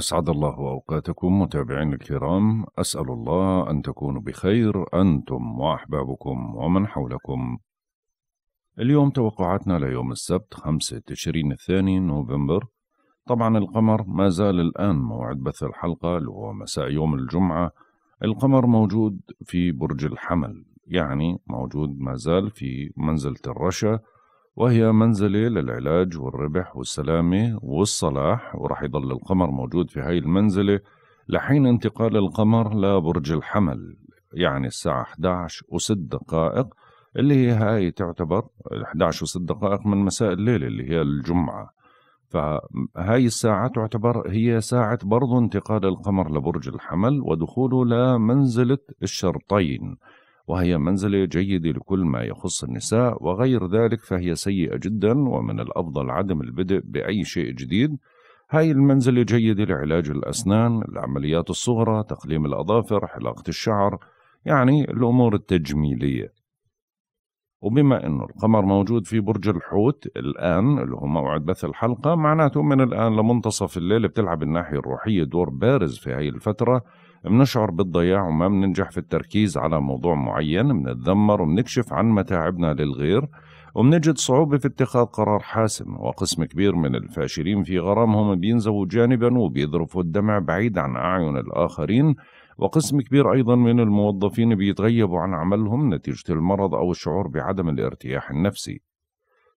أسعد الله أوقاتكم متابعين الكرام أسأل الله أن تكونوا بخير أنتم وأحبابكم ومن حولكم اليوم توقعاتنا ليوم السبت 5 تشرين الثاني نوفمبر طبعا القمر ما زال الآن موعد بث الحلقة اللي هو مساء يوم الجمعة القمر موجود في برج الحمل يعني موجود ما زال في منزلة الرشا وهي منزلة للعلاج والربح والسلامة والصلاح ورح يضل القمر موجود في هاي المنزلة لحين انتقال القمر لبرج الحمل يعني الساعة 11 و6 دقائق اللي هي هاي تعتبر 11 و6 دقائق من مساء الليل اللي هي الجمعة فهاي الساعة تعتبر هي ساعة برضو انتقال القمر لبرج الحمل ودخوله لمنزلة الشرطين وهي منزلة جيدة لكل ما يخص النساء وغير ذلك فهي سيئة جدا ومن الأفضل عدم البدء بأي شيء جديد هاي المنزلة جيدة لعلاج الأسنان العمليات الصغرى تقليم الأظافر حلاقة الشعر يعني الأمور التجميلية وبما انه القمر موجود في برج الحوت الان اللي هو موعد بث الحلقه معناته من الان لمنتصف الليل بتلعب الناحيه الروحيه دور بارز في هاي الفتره بنشعر بالضياع وما بننجح في التركيز على موضوع معين بنتذمر وبنكشف عن متاعبنا للغير وبنجد صعوبة في اتخاذ قرار حاسم وقسم كبير من الفاشلين في غرامهم بينزووا جانبا وبيذرفوا الدمع بعيد عن أعين الآخرين وقسم كبير أيضا من الموظفين بيتغيبوا عن عملهم نتيجة المرض أو الشعور بعدم الارتياح النفسي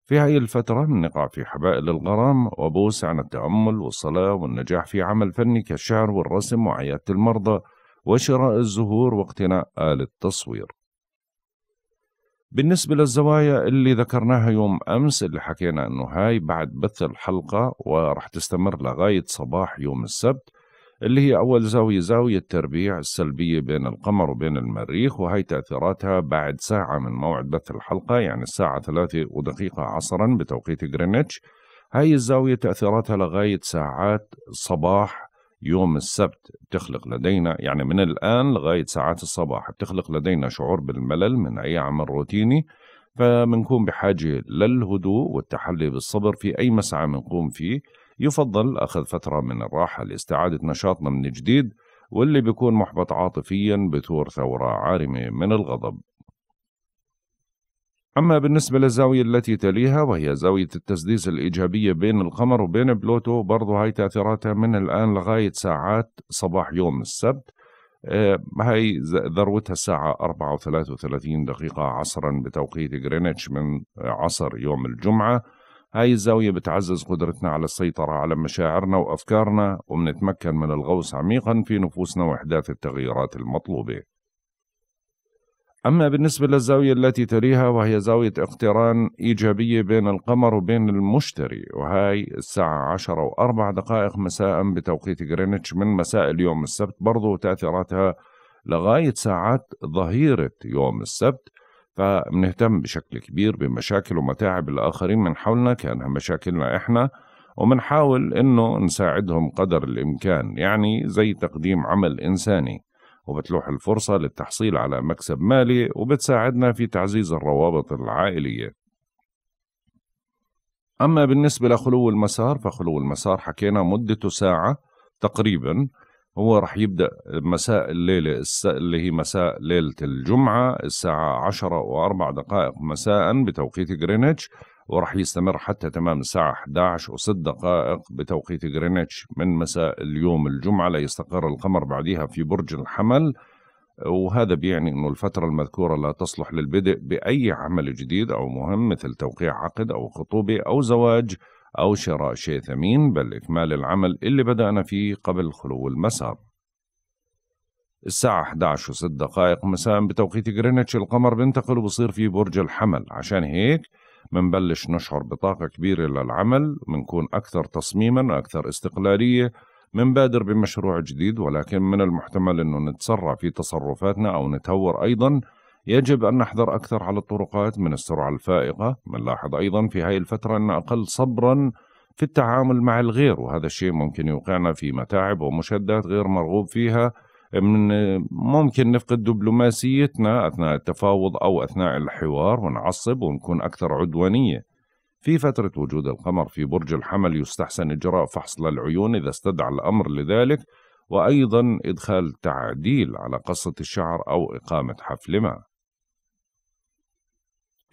في هاي الفترة نقع في حبائل الغرام وبوس عن التأمل والصلاة والنجاح في عمل فني كالشعر والرسم وعيادة المرضى وشراء الزهور واقتناء آل التصوير بالنسبة للزوايا اللي ذكرناها يوم أمس اللي حكينا أنه هاي بعد بث الحلقة ورح تستمر لغاية صباح يوم السبت اللي هي أول زاوية زاوية تربيع السلبية بين القمر وبين المريخ وهي تأثيراتها بعد ساعة من موعد بث الحلقة يعني الساعة ثلاثة ودقيقة عصرا بتوقيت غرينتش هاي الزاوية تأثيراتها لغاية ساعات صباح يوم السبت بتخلق لدينا يعني من الآن لغاية ساعات الصباح بتخلق لدينا شعور بالملل من أي عمل روتيني فبنكون بحاجة للهدوء والتحلي بالصبر في أي مسعى بنقوم فيه يفضل أخذ فترة من الراحة لاستعادة نشاطنا من جديد واللي بيكون محبط عاطفيا بثور ثورة عارمة من الغضب أما بالنسبة للزاوية التي تليها وهي زاوية التسديس الإيجابية بين القمر وبين بلوتو برضو هاي تأثيراتها من الآن لغاية ساعات صباح يوم السبت آه، هاي ذروتها الساعة 34 دقيقة عصرا بتوقيت غرينتش من عصر يوم الجمعة هاي الزاوية بتعزز قدرتنا على السيطرة على مشاعرنا وأفكارنا وبنتمكن من الغوص عميقا في نفوسنا وإحداث التغييرات المطلوبة أما بالنسبة للزاوية التي تليها وهي زاوية اقتران إيجابية بين القمر وبين المشتري وهاي الساعة عشرة وأربع دقائق مساء بتوقيت غرينتش من مساء اليوم السبت برضو تأثيراتها لغاية ساعات ظهيرة يوم السبت فبنهتم بشكل كبير بمشاكل ومتاعب الآخرين من حولنا كأنها مشاكلنا إحنا وبنحاول إنه نساعدهم قدر الإمكان يعني زي تقديم عمل إنساني وبتلوح الفرصة للتحصيل على مكسب مالي وبتساعدنا في تعزيز الروابط العائلية أما بالنسبة لخلو المسار فخلو المسار حكينا مدته ساعة تقريبا هو راح يبدأ مساء الليلة اللي هي مساء ليلة الجمعة الساعة و وأربع دقائق مساء بتوقيت غرينتش وراح يستمر حتى تمام الساعة 11 و6 دقائق بتوقيت غرينتش من مساء اليوم الجمعة ليستقر القمر بعدها في برج الحمل وهذا بيعني أنه الفترة المذكورة لا تصلح للبدء بأي عمل جديد أو مهم مثل توقيع عقد أو خطوبة أو زواج أو شراء شيء ثمين بل إكمال العمل اللي بدأنا فيه قبل خلو المساء الساعة 11 وست دقائق مساء بتوقيت جرينتش القمر بينتقل وبصير في برج الحمل عشان هيك منبلش نشعر بطاقة كبيرة للعمل منكون أكثر تصميما أكثر استقلالية منبادر بمشروع جديد ولكن من المحتمل أنه نتسرع في تصرفاتنا أو نتهور أيضا يجب أن نحذر أكثر على الطرقات من السرعة الفائقة بنلاحظ أيضا في هذه الفترة أن أقل صبرا في التعامل مع الغير وهذا الشيء ممكن يوقعنا في متاعب ومشدات غير مرغوب فيها من ممكن نفقد دبلوماسيتنا أثناء التفاوض أو أثناء الحوار ونعصب ونكون أكثر عدوانية في فترة وجود القمر في برج الحمل يستحسن إجراء فحص للعيون إذا استدعى الأمر لذلك وأيضا إدخال تعديل على قصة الشعر أو إقامة حفل ما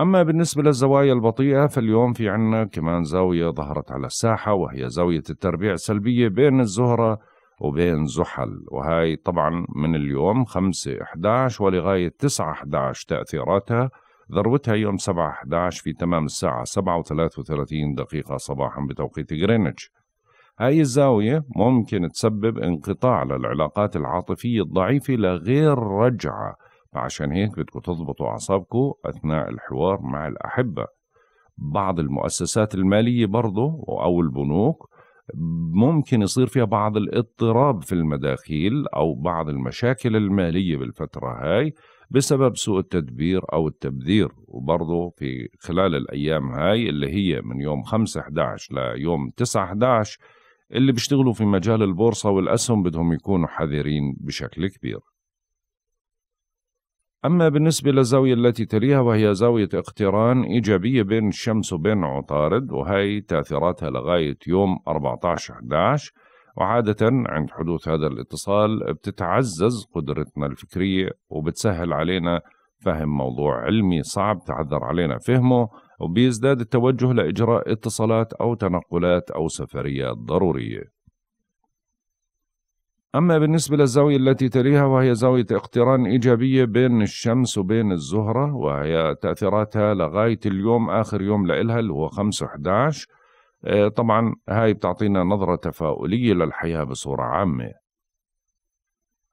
أما بالنسبة للزوايا البطيئة فاليوم في عنا كمان زاوية ظهرت على الساحة وهي زاوية التربيع السلبية بين الزهرة وبين زحل وهي طبعا من اليوم 5 11 ولغاية 9 11 تأثيراتها ذروتها يوم 7 11 في تمام الساعة 7 33 دقيقة صباحا بتوقيت غرينتش هاي الزاوية ممكن تسبب انقطاع للعلاقات العاطفية الضعيفة لغير رجعة عشان هيك بدكم تضبطوا أعصابكم أثناء الحوار مع الأحبة بعض المؤسسات المالية برضه أو البنوك ممكن يصير فيها بعض الاضطراب في المداخيل أو بعض المشاكل المالية بالفترة هاي بسبب سوء التدبير أو التبذير وبرضه في خلال الأيام هاي اللي هي من يوم 5-11 ليوم 9-11 اللي بيشتغلوا في مجال البورصة والأسهم بدهم يكونوا حذرين بشكل كبير أما بالنسبة للزاوية التي تليها وهي زاوية اقتران إيجابية بين الشمس وبين عطارد وهي تأثيراتها لغاية يوم 14/11 وعادة عند حدوث هذا الاتصال بتتعزز قدرتنا الفكرية وبتسهل علينا فهم موضوع علمي صعب تعذر علينا فهمه وبيزداد التوجه لإجراء اتصالات أو تنقلات أو سفريات ضرورية أما بالنسبة للزاوية التي تليها وهي زاوية اقتران إيجابية بين الشمس وبين الزهرة وهي تأثيراتها لغاية اليوم آخر يوم لإلها اللي هو 5 11 آه، طبعا هاي بتعطينا نظرة تفاؤلية للحياة بصورة عامة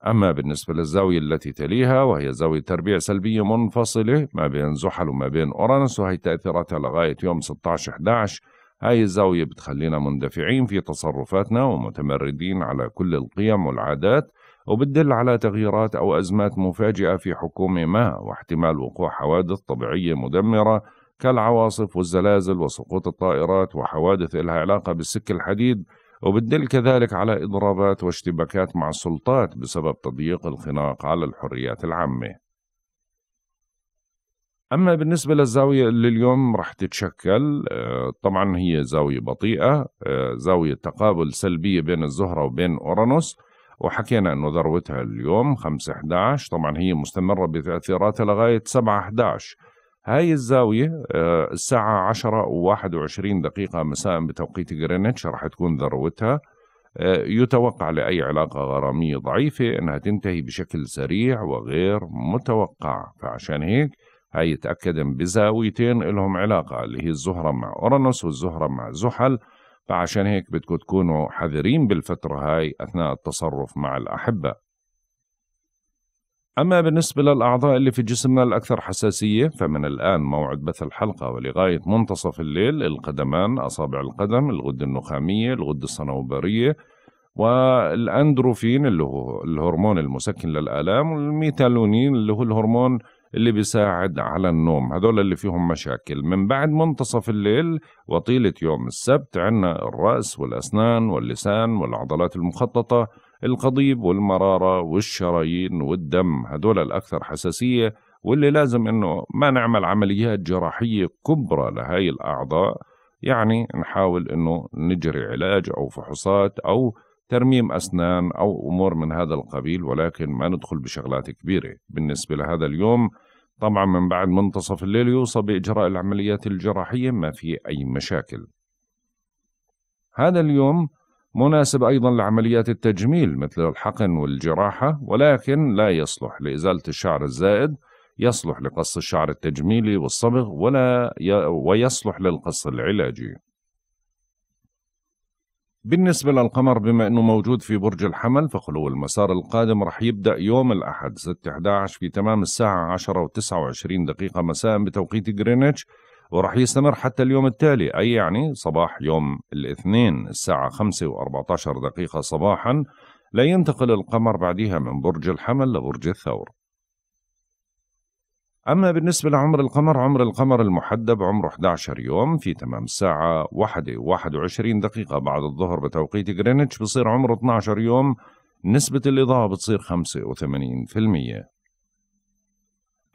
أما بالنسبة للزاوية التي تليها وهي زاوية تربيع سلبية منفصلة ما بين زحل وما بين أورانوس وهي تأثيراتها لغاية يوم 16 11 هاي الزاوية بتخلينا مندفعين في تصرفاتنا ومتمردين على كل القيم والعادات وبتدل على تغييرات أو أزمات مفاجئة في حكومة ما واحتمال وقوع حوادث طبيعية مدمرة كالعواصف والزلازل وسقوط الطائرات وحوادث إلها علاقة بالسك الحديد وبتدل كذلك على إضرابات واشتباكات مع السلطات بسبب تضييق الخناق على الحريات العامة أما بالنسبة للزاوية اللي اليوم رح تتشكل آه، طبعا هي زاوية بطيئة آه، زاوية تقابل سلبية بين الزهرة وبين أورانوس وحكينا أنه ذروتها اليوم 5 11 طبعا هي مستمرة بتأثيراتها لغاية 7 11 هاي الزاوية آه، الساعة 10 و21 دقيقة مساء بتوقيت غرينتش رح تكون ذروتها يتوقع لأي علاقة غرامية ضعيفة أنها تنتهي بشكل سريع وغير متوقع فعشان هيك هاي تأكد بزاويتين لهم علاقة اللي هي الزهرة مع أورانوس والزهرة مع زحل فعشان هيك بدكم تكونوا حذرين بالفترة هاي أثناء التصرف مع الأحبة أما بالنسبة للأعضاء اللي في جسمنا الأكثر حساسية فمن الآن موعد بث الحلقة ولغاية منتصف الليل القدمان أصابع القدم الغدة النخامية الغدة الصنوبرية والأندروفين اللي هو الهرمون المسكن للآلام والميتالونين اللي هو الهرمون اللي بيساعد على النوم هذول اللي فيهم مشاكل من بعد منتصف الليل وطيلة يوم السبت عنا الرأس والأسنان واللسان والعضلات المخططة القضيب والمرارة والشرايين والدم هذول الأكثر حساسية واللي لازم إنه ما نعمل عمليات جراحية كبرى لهاي الأعضاء يعني نحاول إنه نجري علاج أو فحوصات أو ترميم أسنان أو أمور من هذا القبيل ولكن ما ندخل بشغلات كبيرة بالنسبة لهذا اليوم طبعا من بعد منتصف الليل يوصى بإجراء العمليات الجراحية ما في أي مشاكل هذا اليوم مناسب أيضا لعمليات التجميل مثل الحقن والجراحة ولكن لا يصلح لإزالة الشعر الزائد يصلح لقص الشعر التجميلي والصبغ ولا ويصلح للقص العلاجي بالنسبة للقمر بما أنه موجود في برج الحمل فخلو المسار القادم رح يبدأ يوم الأحد 6/11 في تمام الساعة 10 و 29 دقيقة مساء بتوقيت غرينتش ورح يستمر حتى اليوم التالي أي يعني صباح يوم الاثنين الساعة 5 و14 دقيقة صباحا لا ينتقل القمر بعدها من برج الحمل لبرج الثور أما بالنسبة لعمر القمر عمر القمر المحدب عمره 11 يوم في تمام الساعة 1 و21 دقيقة بعد الظهر بتوقيت جرينتش بصير عمره 12 يوم نسبة الإضاءة بتصير 85%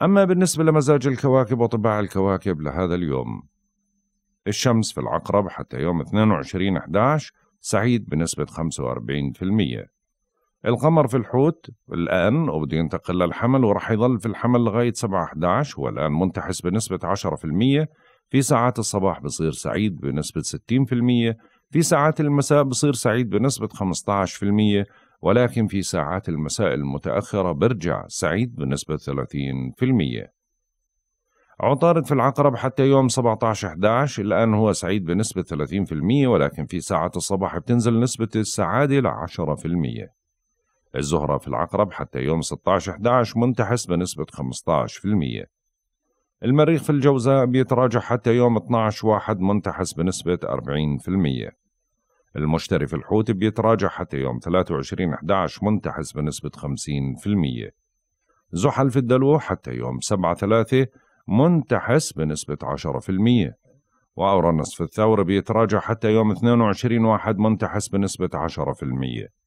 أما بالنسبة لمزاج الكواكب وطباع الكواكب لهذا اليوم الشمس في العقرب حتى يوم 22 11 سعيد بنسبة 45% القمر في الحوت الآن وبده ينتقل للحمل وراح يظل في الحمل لغاية 7 11 هو الآن منتحس بنسبة 10% في ساعات الصباح بصير سعيد بنسبة 60% في ساعات المساء بصير سعيد بنسبة 15% ولكن في ساعات المساء المتأخرة برجع سعيد بنسبة 30% عطارد في العقرب حتى يوم 17 11 الآن هو سعيد بنسبة 30% ولكن في ساعات الصباح بتنزل نسبة السعادة ل 10% الزهرة في العقرب حتى يوم 16/11 منتحس بنسبة 15% المريخ في الجوزاء بيتراجع حتى يوم 12/1 منتحس بنسبة 40% المشتري في الحوت بيتراجع حتى يوم 23/11 منتحس بنسبة 50% زحل في الدلو حتى يوم 7/3 منتحس بنسبة 10% وأورانوس في الثور بيتراجع حتى يوم 22 واحد منتحس بنسبة 10%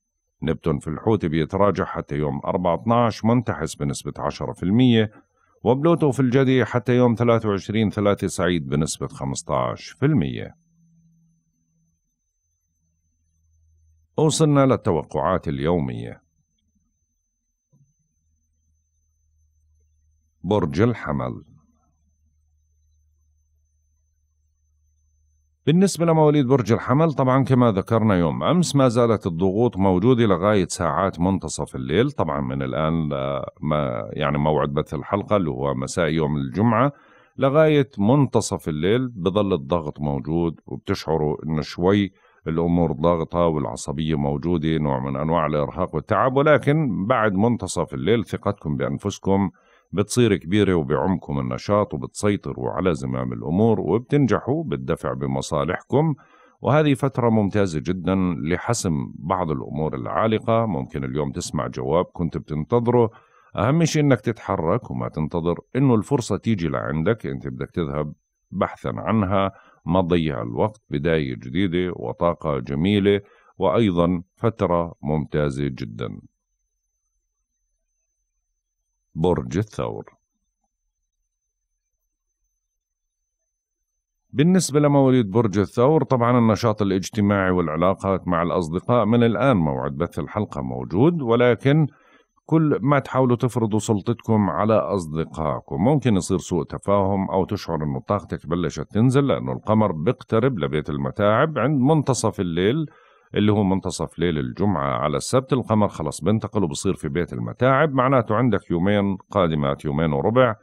نبتون في الحوت بيتراجع حتى يوم 4/12 منتحس بنسبة 10% وبلوتو في الجدي حتى يوم 23 3 سعيد بنسبة 15% وصلنا للتوقعات اليومية برج الحمل بالنسبة لمواليد برج الحمل طبعا كما ذكرنا يوم أمس ما زالت الضغوط موجودة لغاية ساعات منتصف الليل طبعا من الآن آه، ما يعني موعد بث الحلقة اللي هو مساء يوم الجمعة لغاية منتصف الليل بظل الضغط موجود وبتشعروا أنه شوي الأمور ضاغطة والعصبية موجودة نوع من أنواع الإرهاق والتعب ولكن بعد منتصف الليل ثقتكم بأنفسكم بتصير كبيرة وبعمكم النشاط وبتسيطروا على زمام الأمور وبتنجحوا بالدفع بمصالحكم وهذه فترة ممتازة جدا لحسم بعض الأمور العالقة ممكن اليوم تسمع جواب كنت بتنتظره أهم شيء أنك تتحرك وما تنتظر أنه الفرصة تيجي لعندك أنت بدك تذهب بحثا عنها ما تضيع الوقت بداية جديدة وطاقة جميلة وأيضا فترة ممتازة جداً برج الثور بالنسبة لمواليد برج الثور طبعا النشاط الاجتماعي والعلاقات مع الأصدقاء من الآن موعد بث الحلقة موجود ولكن كل ما تحاولوا تفرضوا سلطتكم على أصدقائكم ممكن يصير سوء تفاهم أو تشعر أنه طاقتك بلشت تنزل لأنه القمر بيقترب لبيت المتاعب عند منتصف الليل اللي هو منتصف ليل الجمعة على السبت القمر خلاص بنتقل وبصير في بيت المتاعب معناته عندك يومين قادمات يومين وربع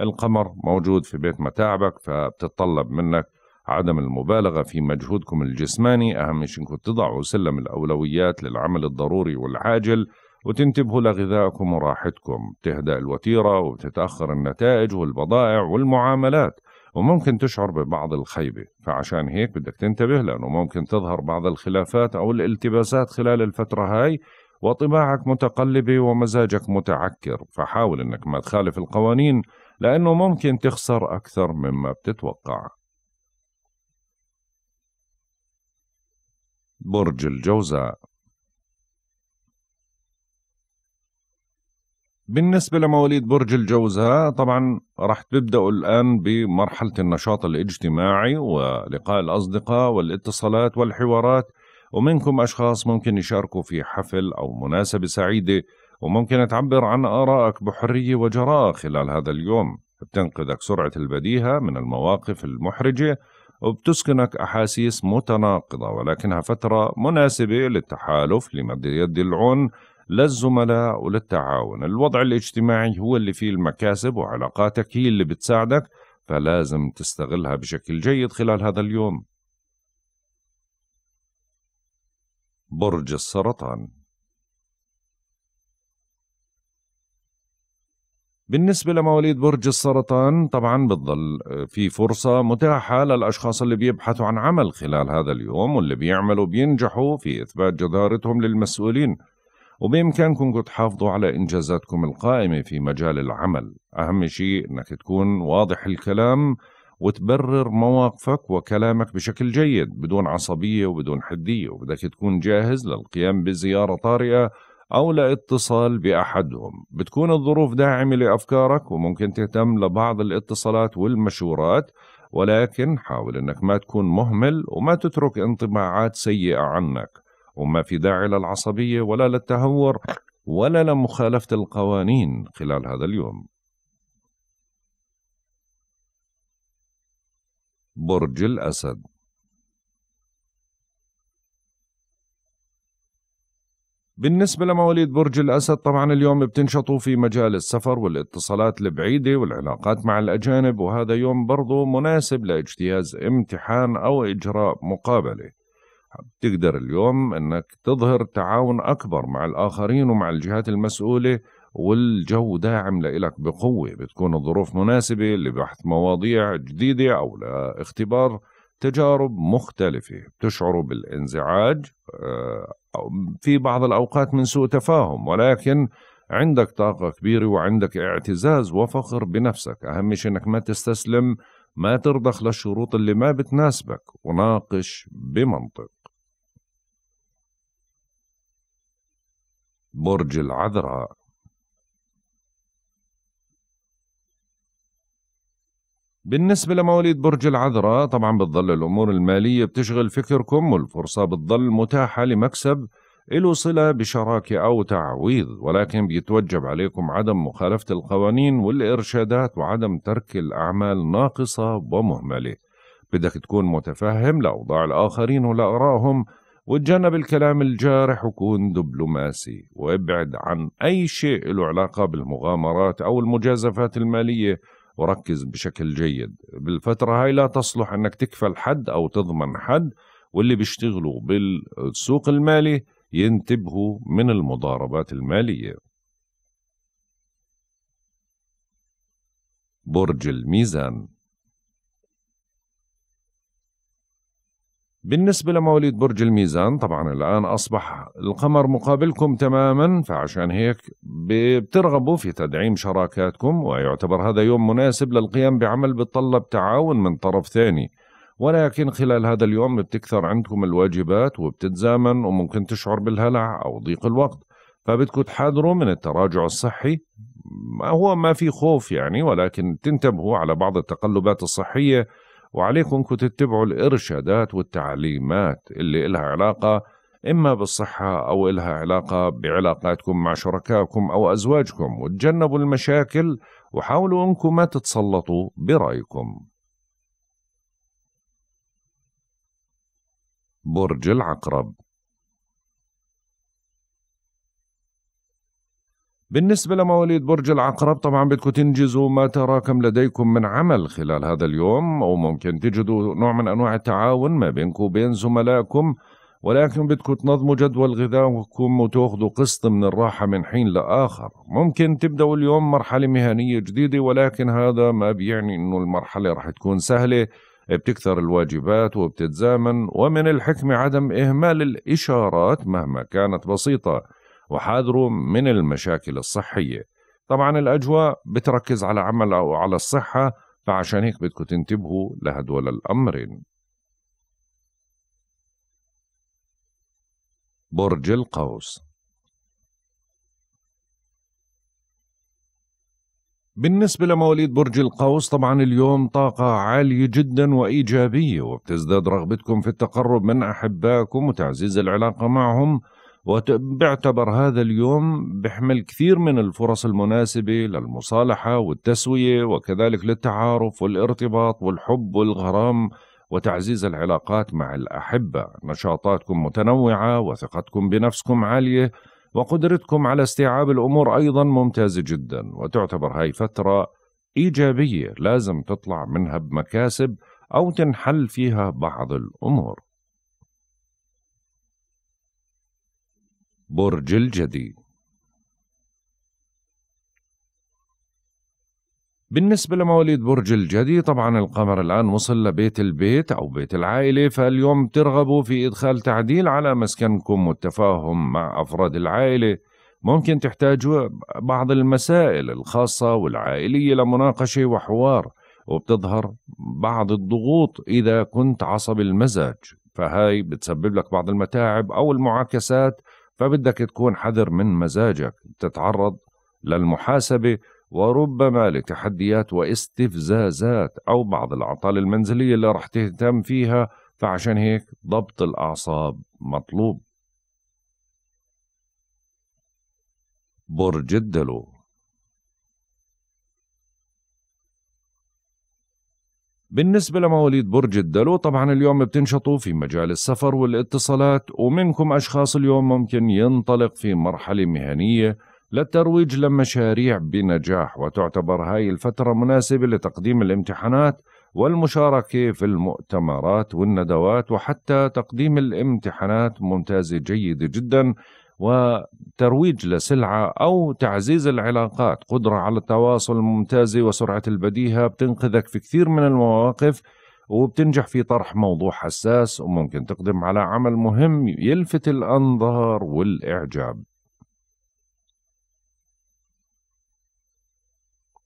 القمر موجود في بيت متاعبك فبتطلب منك عدم المبالغة في مجهودكم الجسماني أهم شيء أنكم تضعوا سلم الأولويات للعمل الضروري والعاجل وتنتبهوا لغذائكم وراحتكم تهدأ الوتيرة وبتتأخر النتائج والبضائع والمعاملات وممكن تشعر ببعض الخيبة فعشان هيك بدك تنتبه لأنه ممكن تظهر بعض الخلافات أو الالتباسات خلال الفترة هاي وطباعك متقلبة ومزاجك متعكر فحاول أنك ما تخالف القوانين لأنه ممكن تخسر أكثر مما بتتوقع برج الجوزاء بالنسبة لمواليد برج الجوزاء طبعا راح تبدأوا الآن بمرحلة النشاط الاجتماعي ولقاء الأصدقاء والاتصالات والحوارات ومنكم أشخاص ممكن يشاركوا في حفل أو مناسبة سعيدة وممكن تعبر عن آرائك بحرية وجراءة خلال هذا اليوم بتنقذك سرعة البديهة من المواقف المحرجة وبتسكنك أحاسيس متناقضة ولكنها فترة مناسبة للتحالف لمد يد العون للزملاء وللتعاون الوضع الاجتماعي هو اللي فيه المكاسب وعلاقاتك هي اللي بتساعدك فلازم تستغلها بشكل جيد خلال هذا اليوم برج السرطان بالنسبة لمواليد برج السرطان طبعا بتضل آه، في فرصة متاحة للأشخاص اللي بيبحثوا عن عمل خلال هذا اليوم واللي بيعملوا بينجحوا في إثبات جدارتهم للمسؤولين وبإمكانكم تحافظوا على إنجازاتكم القائمة في مجال العمل أهم شيء أنك تكون واضح الكلام وتبرر مواقفك وكلامك بشكل جيد بدون عصبية وبدون حدية وبدك تكون جاهز للقيام بزيارة طارئة أو لاتصال بأحدهم بتكون الظروف داعمة لأفكارك وممكن تهتم لبعض الاتصالات والمشورات ولكن حاول أنك ما تكون مهمل وما تترك انطباعات سيئة عنك وما في داعي للعصبية ولا للتهور ولا لمخالفة القوانين خلال هذا اليوم برج الأسد بالنسبة لمواليد برج الأسد طبعا اليوم بتنشطوا في مجال السفر والاتصالات البعيدة والعلاقات مع الأجانب وهذا يوم برضو مناسب لاجتياز امتحان أو إجراء مقابلة تقدر اليوم انك تظهر تعاون اكبر مع الاخرين ومع الجهات المسؤوله والجو داعم لك بقوة بتكون الظروف مناسبة لبحث مواضيع جديدة أو لاختبار تجارب مختلفة تشعر بالانزعاج آه، في بعض الأوقات من سوء تفاهم ولكن عندك طاقة كبيرة وعندك اعتزاز وفخر بنفسك أهم شيء أنك ما تستسلم ما ترضخ للشروط اللي ما بتناسبك وناقش بمنطق برج العذراء بالنسبة لمواليد برج العذراء طبعا بتظل الأمور المالية بتشغل فكركم والفرصة بتظل متاحة لمكسب إلو صلة بشراكة أو تعويض ولكن بيتوجب عليكم عدم مخالفة القوانين والإرشادات وعدم ترك الأعمال ناقصة ومهملة بدك تكون متفهم لأوضاع الآخرين ولآرائهم وتجنب الكلام الجارح وكون دبلوماسي وابعد عن أي شيء له علاقة بالمغامرات أو المجازفات المالية وركز بشكل جيد بالفترة هاي لا تصلح أنك تكفل حد أو تضمن حد واللي بيشتغلوا بالسوق المالي ينتبهوا من المضاربات المالية برج الميزان بالنسبة لمواليد برج الميزان طبعا الآن أصبح القمر مقابلكم تماما فعشان هيك بترغبوا في تدعيم شراكاتكم ويعتبر هذا يوم مناسب للقيام بعمل بتطلب تعاون من طرف ثاني ولكن خلال هذا اليوم بتكثر عندكم الواجبات وبتتزامن وممكن تشعر بالهلع أو ضيق الوقت فبدكم تحاذروا من التراجع الصحي هو ما في خوف يعني ولكن تنتبهوا على بعض التقلبات الصحية وعليكم انكم تتبعوا الارشادات والتعليمات اللي إلها علاقة إما بالصحة أو إلها علاقة بعلاقاتكم مع شركائكم أو أزواجكم وتجنبوا المشاكل وحاولوا أنكم ما تتسلطوا برأيكم برج العقرب بالنسبة لمواليد برج العقرب طبعا بدكم تنجزوا ما تراكم لديكم من عمل خلال هذا اليوم أو ممكن تجدوا نوع من أنواع التعاون ما بينكم وبين زملائكم ولكن بدكم تنظموا جدول غذائكم وتاخذوا قسط من الراحة من حين لآخر ممكن تبدأوا اليوم مرحلة مهنية جديدة ولكن هذا ما بيعني أنه المرحلة رح تكون سهلة بتكثر الواجبات وبتتزامن ومن الحكمة عدم إهمال الإشارات مهما كانت بسيطة وحاذروا من المشاكل الصحية طبعا الأجواء بتركز على عمل أو على الصحة فعشان هيك بدكم تنتبهوا لهدول الأمرين برج القوس بالنسبة لمواليد برج القوس طبعا اليوم طاقة عالية جدا وإيجابية وبتزداد رغبتكم في التقرب من أحبائكم وتعزيز العلاقة معهم وبيعتبر هذا اليوم بحمل كثير من الفرص المناسبة للمصالحة والتسوية وكذلك للتعارف والارتباط والحب والغرام وتعزيز العلاقات مع الأحبة نشاطاتكم متنوعة وثقتكم بنفسكم عالية وقدرتكم على استيعاب الأمور أيضا ممتازة جدا وتعتبر هاي فترة إيجابية لازم تطلع منها بمكاسب أو تنحل فيها بعض الأمور برج الجدي بالنسبة لمواليد برج الجدي طبعا القمر الآن وصل لبيت البيت أو بيت العائلة فاليوم ترغبوا في إدخال تعديل على مسكنكم والتفاهم مع أفراد العائلة ممكن تحتاجوا بعض المسائل الخاصة والعائلية لمناقشة وحوار وبتظهر بعض الضغوط إذا كنت عصبي المزاج فهاي بتسبب لك بعض المتاعب أو المعاكسات فبدك تكون حذر من مزاجك تتعرض للمحاسبة وربما لتحديات واستفزازات أو بعض الأعطال المنزلية اللي رح تهتم فيها فعشان هيك ضبط الأعصاب مطلوب برج الدلو بالنسبة لمواليد برج الدلو طبعا اليوم بتنشطوا في مجال السفر والاتصالات ومنكم أشخاص اليوم ممكن ينطلق في مرحلة مهنية للترويج لمشاريع بنجاح وتعتبر هاي الفترة مناسبة لتقديم الامتحانات والمشاركة في المؤتمرات والندوات وحتى تقديم الامتحانات ممتازة جيدة جدا وترويج لسلعة أو تعزيز العلاقات قدرة على التواصل الممتازة وسرعة البديهة بتنقذك في كثير من المواقف وبتنجح في طرح موضوع حساس وممكن تقدم على عمل مهم يلفت الأنظار والإعجاب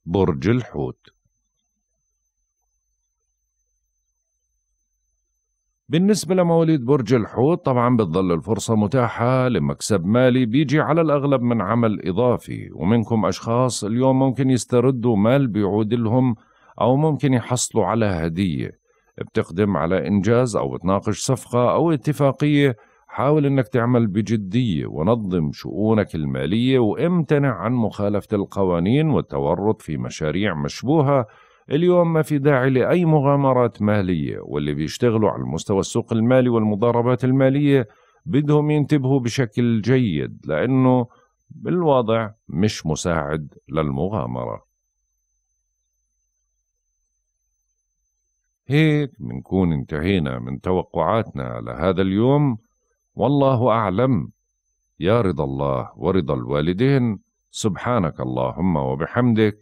برج الحوت بالنسبة لمواليد برج الحوت طبعا بتظل الفرصة متاحة لمكسب مالي بيجي على الأغلب من عمل إضافي ومنكم أشخاص اليوم ممكن يستردوا مال بيعود لهم أو ممكن يحصلوا على هدية بتقدم على إنجاز أو تناقش صفقة أو اتفاقية حاول أنك تعمل بجدية ونظم شؤونك المالية وامتنع عن مخالفة القوانين والتورط في مشاريع مشبوهة اليوم ما في داعي لأي مغامرات مالية واللي بيشتغلوا على مستوى السوق المالي والمضاربات المالية بدهم ينتبهوا بشكل جيد لأنه بالوضع مش مساعد للمغامرة هيك بنكون انتهينا من توقعاتنا لهذا اليوم والله أعلم يا رضا الله ورضا الوالدين سبحانك اللهم وبحمدك